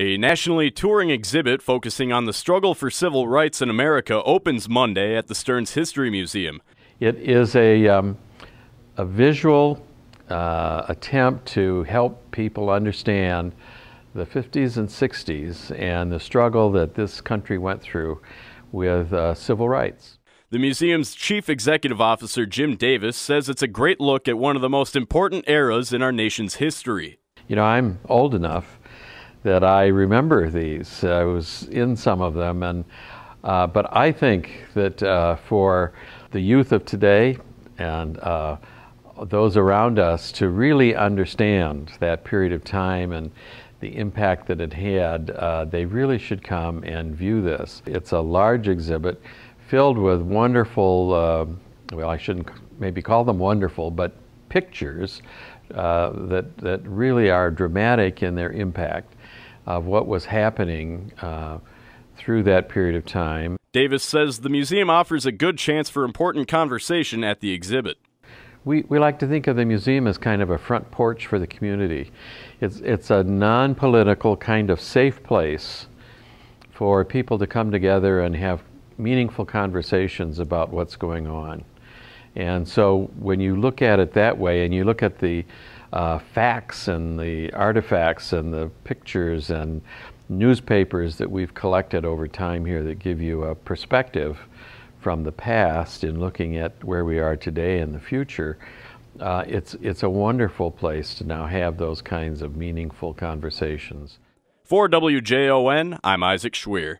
A nationally touring exhibit focusing on the struggle for civil rights in America opens Monday at the Stearns History Museum. It is a, um, a visual uh, attempt to help people understand the 50s and 60s and the struggle that this country went through with uh, civil rights. The museum's chief executive officer, Jim Davis, says it's a great look at one of the most important eras in our nation's history. You know, I'm old enough that I remember these. I was in some of them, and uh, but I think that uh, for the youth of today and uh, those around us to really understand that period of time and the impact that it had, uh, they really should come and view this. It's a large exhibit filled with wonderful, uh, well, I shouldn't maybe call them wonderful, but pictures uh, that, that really are dramatic in their impact of what was happening uh, through that period of time. Davis says the museum offers a good chance for important conversation at the exhibit. We, we like to think of the museum as kind of a front porch for the community. It's, it's a non political kind of safe place for people to come together and have meaningful conversations about what's going on. And so when you look at it that way and you look at the uh, facts and the artifacts and the pictures and newspapers that we've collected over time here that give you a perspective from the past in looking at where we are today and the future, uh, it's, it's a wonderful place to now have those kinds of meaningful conversations. For WJON, I'm Isaac Schweer.